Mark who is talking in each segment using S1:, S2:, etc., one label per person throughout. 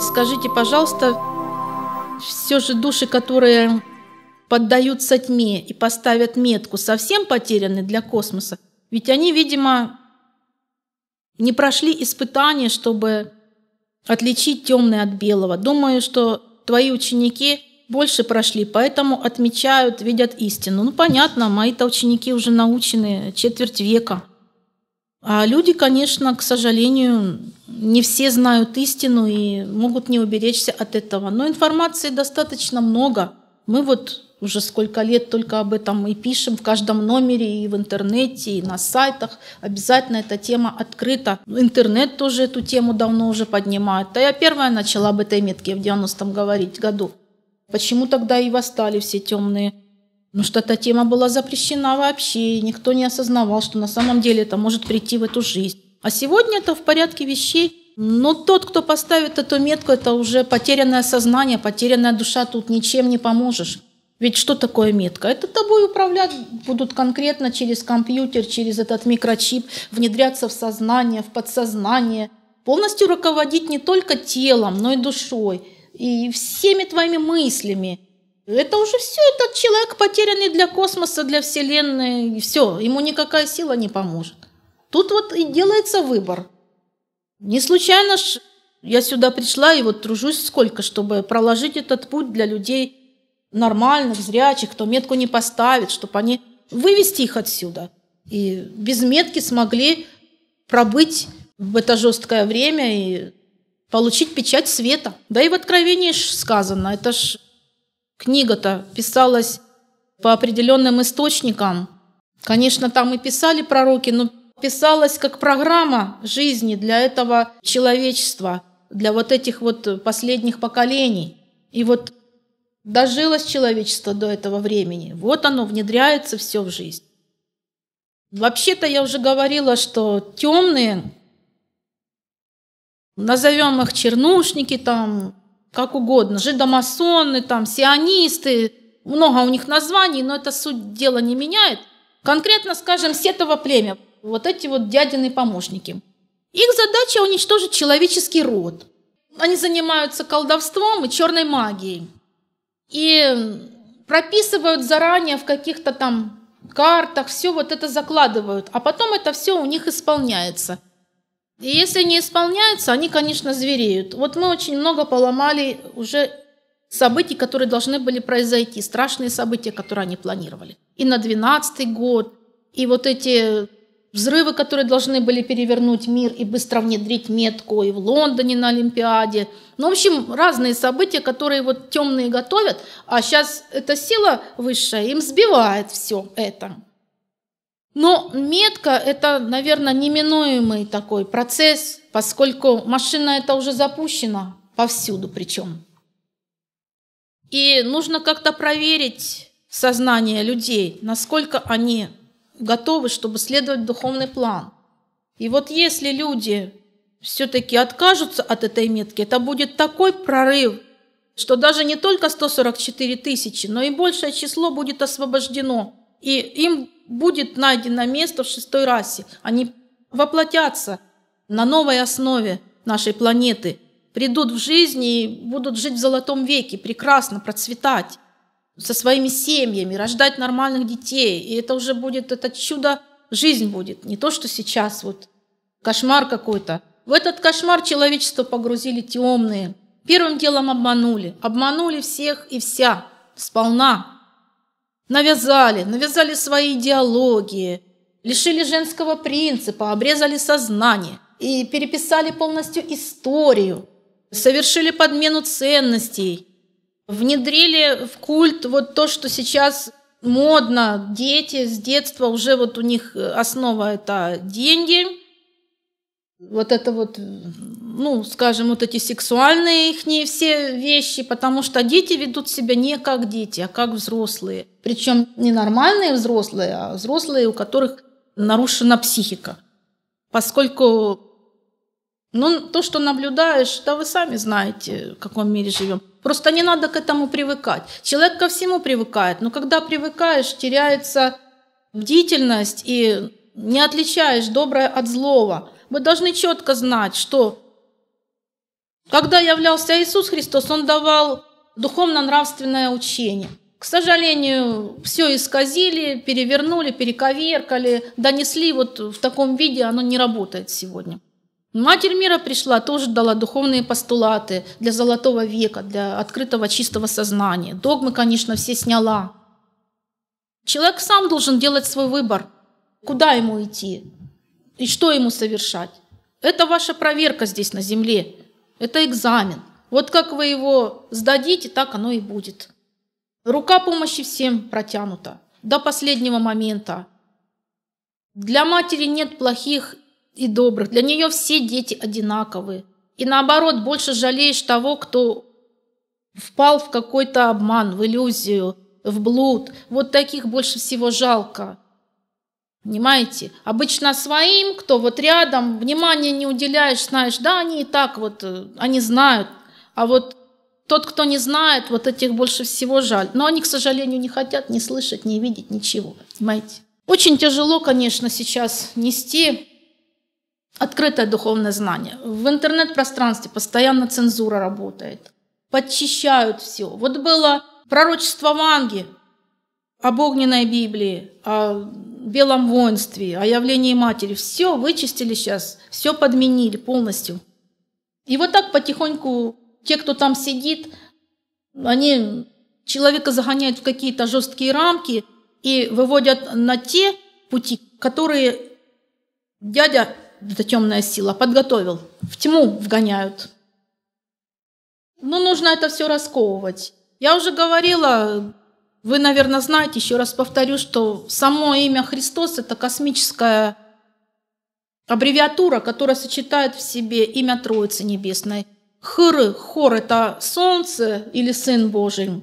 S1: Скажите, пожалуйста, все же души, которые поддаются тьме и поставят метку, совсем потеряны для космоса? Ведь они, видимо, не прошли испытания, чтобы отличить темное от белого. Думаю, что твои ученики больше прошли, поэтому отмечают, видят истину. Ну, понятно, мои-то ученики уже научены четверть века. А люди, конечно, к сожалению, не все знают истину и могут не уберечься от этого. Но информации достаточно много. Мы вот уже сколько лет только об этом и пишем в каждом номере, и в интернете, и на сайтах. Обязательно эта тема открыта. Ну, интернет тоже эту тему давно уже поднимает. Да я первая начала об этой метке в 90-м говорить году. Почему тогда и восстали все темные ну что эта тема была запрещена вообще, и никто не осознавал, что на самом деле это может прийти в эту жизнь. А сегодня это в порядке вещей. Но тот, кто поставит эту метку, это уже потерянное сознание, потерянная душа, тут ничем не поможешь. Ведь что такое метка? Это тобой управлять будут конкретно через компьютер, через этот микрочип, внедряться в сознание, в подсознание, полностью руководить не только телом, но и душой, и всеми твоими мыслями – это уже все, этот человек потерянный для космоса, для Вселенной, и все, ему никакая сила не поможет. Тут вот и делается выбор. Не случайно ж я сюда пришла и вот тружусь сколько, чтобы проложить этот путь для людей нормальных, зрячих, кто метку не поставит, чтобы они вывести их отсюда. И без метки смогли пробыть в это жесткое время и получить печать света. Да и в Откровении ж сказано, это ж Книга-то писалась по определенным источникам. Конечно, там и писали пророки, но писалась как программа жизни для этого человечества, для вот этих вот последних поколений. И вот дожилось человечество до этого времени. Вот оно внедряется все в жизнь. Вообще-то я уже говорила, что темные, назовем их чернушники, там, как угодно, жидомасоны, там, сионисты, много у них названий, но это суть дела не меняет. Конкретно, скажем, сетово племя, вот эти вот дядины помощники. Их задача уничтожить человеческий род. Они занимаются колдовством и черной магией. И прописывают заранее в каких-то там картах, все вот это закладывают, а потом это все у них исполняется – и если не исполняются, они, конечно, звереют. Вот мы очень много поломали уже событий, которые должны были произойти, страшные события, которые они планировали. И на 12 год, и вот эти взрывы, которые должны были перевернуть мир и быстро внедрить метку и в Лондоне на Олимпиаде. Ну, в общем, разные события, которые вот темные готовят, а сейчас эта сила высшая им сбивает все это. Но метка – это, наверное, неминуемый такой процесс, поскольку машина это уже запущена повсюду причем. И нужно как-то проверить сознание людей, насколько они готовы, чтобы следовать духовный план. И вот если люди все-таки откажутся от этой метки, это будет такой прорыв, что даже не только 144 тысячи, но и большее число будет освобождено – и им будет найдено место в шестой расе. Они воплотятся на новой основе нашей планеты, придут в жизнь и будут жить в золотом веке, прекрасно процветать со своими семьями, рождать нормальных детей. И это уже будет, это чудо, жизнь будет, не то, что сейчас вот кошмар какой-то. В этот кошмар человечество погрузили темные. Первым делом обманули. Обманули всех и вся. Сполна. Навязали, навязали свои идеологии, лишили женского принципа, обрезали сознание и переписали полностью историю, совершили подмену ценностей, внедрили в культ вот то, что сейчас модно, дети с детства уже вот у них основа это деньги – вот это вот, ну, скажем, вот эти сексуальные их все вещи, потому что дети ведут себя не как дети, а как взрослые. Причем не нормальные взрослые, а взрослые, у которых нарушена психика. Поскольку, ну, то, что наблюдаешь, да вы сами знаете, в каком мире живем. Просто не надо к этому привыкать. Человек ко всему привыкает, но когда привыкаешь, теряется бдительность и не отличаешь доброе от злого – мы должны четко знать, что когда являлся Иисус Христос, Он давал духовно-нравственное учение. К сожалению, все исказили, перевернули, перековеркали, донесли вот в таком виде, оно не работает сегодня. Матерь мира пришла, тоже дала духовные постулаты для золотого века, для открытого чистого сознания. Догмы, конечно, все сняла. Человек сам должен делать свой выбор, куда ему идти. И что ему совершать? Это ваша проверка здесь на земле. Это экзамен. Вот как вы его сдадите, так оно и будет. Рука помощи всем протянута до последнего момента. Для матери нет плохих и добрых. Для нее все дети одинаковы. И наоборот, больше жалеешь того, кто впал в какой-то обман, в иллюзию, в блуд. Вот таких больше всего жалко. Понимаете? Обычно своим, кто вот рядом, внимания не уделяешь, знаешь, да, они и так вот, э, они знают. А вот тот, кто не знает, вот этих больше всего жаль. Но они, к сожалению, не хотят не слышать, не видеть ничего. Понимаете? Очень тяжело, конечно, сейчас нести открытое духовное знание. В интернет-пространстве постоянно цензура работает. Подчищают все. Вот было пророчество Ванги об огненной Библии, о а белом воинстве, о явлении матери. Все вычистили сейчас, все подменили полностью. И вот так потихоньку те, кто там сидит, они человека загоняют в какие-то жесткие рамки и выводят на те пути, которые дядя, эта темная сила, подготовил. В тьму вгоняют. Но ну, нужно это все расковывать. Я уже говорила, вы, наверное, знаете, еще раз повторю, что само имя Христос – это космическая аббревиатура, которая сочетает в себе имя Троицы Небесной. Хр, хор – это солнце или Сын Божий.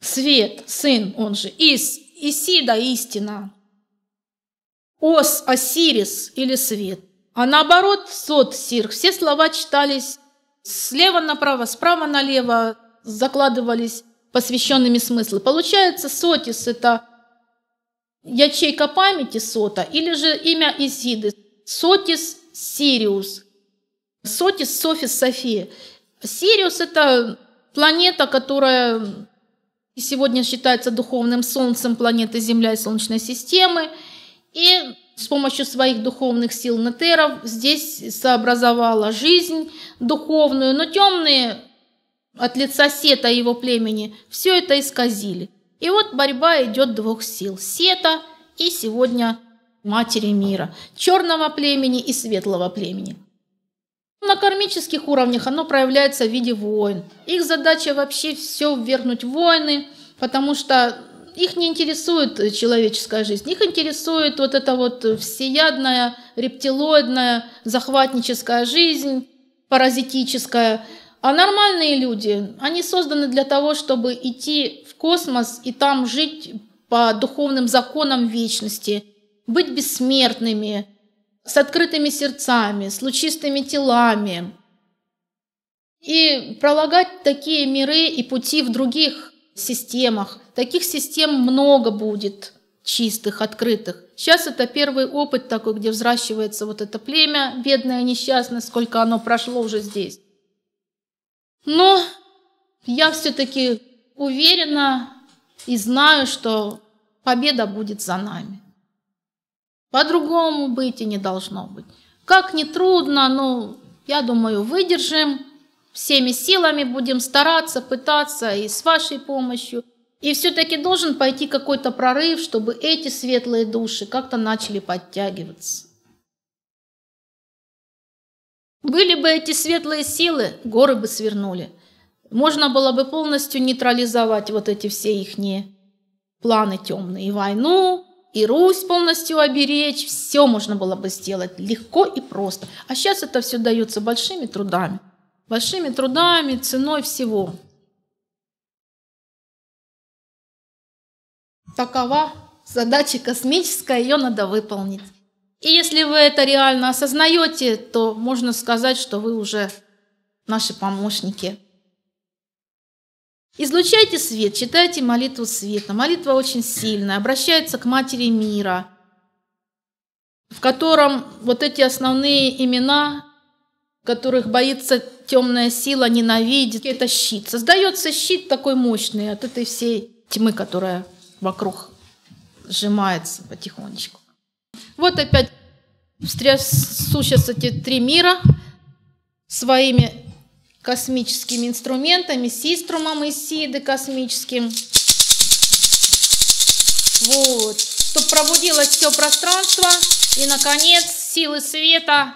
S1: Свет, Сын, он же Ис, Исида – истина. Ос, Осирис или свет. А наоборот, сот, сир. Все слова читались слева направо, справа налево, закладывались посвященными смыслы. Получается, сотис – это ячейка памяти сота или же имя Исиды. Сотис Сириус. Сотис Софис София. Сириус – это планета, которая сегодня считается духовным солнцем планеты Земля и Солнечной системы. И с помощью своих духовных сил Нетеров здесь сообразовала жизнь духовную, но темные от лица Сета и его племени, все это исказили. И вот борьба идет двух сил – Сета и сегодня Матери Мира, черного племени и светлого племени. На кармических уровнях оно проявляется в виде войн. Их задача вообще все ввергнуть в войны, потому что их не интересует человеческая жизнь, их интересует вот эта вот всеядная, рептилоидная, захватническая жизнь, паразитическая – а нормальные люди, они созданы для того, чтобы идти в космос и там жить по духовным законам вечности, быть бессмертными, с открытыми сердцами, с лучистыми телами и пролагать такие миры и пути в других системах. Таких систем много будет, чистых, открытых. Сейчас это первый опыт такой, где взращивается вот это племя, бедное, несчастное, сколько оно прошло уже здесь. Но я все-таки уверена и знаю, что победа будет за нами. По-другому быть и не должно быть. Как ни трудно, но я думаю, выдержим. Всеми силами будем стараться, пытаться и с вашей помощью. И все-таки должен пойти какой-то прорыв, чтобы эти светлые души как-то начали подтягиваться. Были бы эти светлые силы, горы бы свернули. Можно было бы полностью нейтрализовать вот эти все ихние планы темные. И войну, и Русь полностью оберечь. Все можно было бы сделать легко и просто. А сейчас это все дается большими трудами. Большими трудами, ценой всего. Такова задача космическая, ее надо выполнить. И если вы это реально осознаете, то можно сказать, что вы уже наши помощники. Излучайте свет, читайте молитву света. Молитва очень сильная, обращается к Матери мира, в котором вот эти основные имена, которых боится темная сила, ненавидит, это щит. Создается щит такой мощный от этой всей тьмы, которая вокруг сжимается потихонечку. Вот опять встрясутся эти три мира своими космическими инструментами, систрумом и сиды космическим. Вот. Чтобы пробудилось все пространство. И, наконец, силы света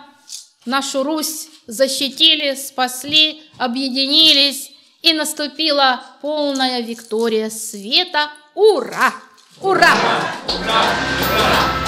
S1: нашу Русь защитили, спасли, объединились. И наступила полная виктория света. Ура! Ура! Ура! Ура! Ура!